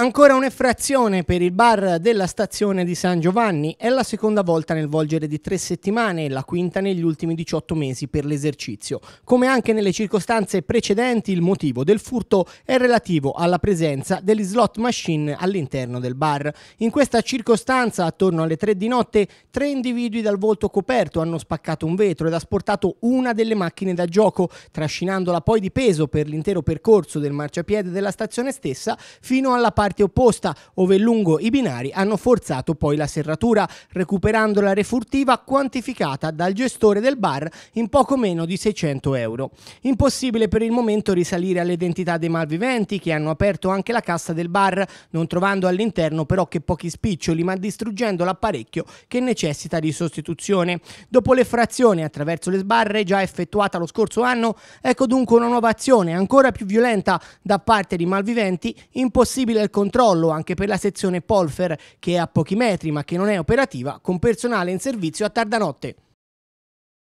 Ancora un'effrazione per il bar della stazione di San Giovanni, è la seconda volta nel volgere di tre settimane e la quinta negli ultimi 18 mesi per l'esercizio. Come anche nelle circostanze precedenti, il motivo del furto è relativo alla presenza degli slot machine all'interno del bar. In questa circostanza, attorno alle tre di notte, tre individui dal volto coperto hanno spaccato un vetro ed asportato una delle macchine da gioco, trascinandola poi di peso per l'intero percorso del marciapiede della stazione stessa fino alla parte parte opposta, ove lungo i binari hanno forzato poi la serratura, recuperando la refurtiva quantificata dal gestore del bar in poco meno di 600 euro. Impossibile per il momento risalire all'identità dei malviventi che hanno aperto anche la cassa del bar, non trovando all'interno però che pochi spiccioli, ma distruggendo l'apparecchio che necessita di sostituzione. Dopo l'effrazione attraverso le sbarre già effettuata lo scorso anno, ecco dunque una nuova azione ancora più violenta da parte di malviventi, impossibile al controllo anche per la sezione Polfer che è a pochi metri ma che non è operativa con personale in servizio a tarda notte.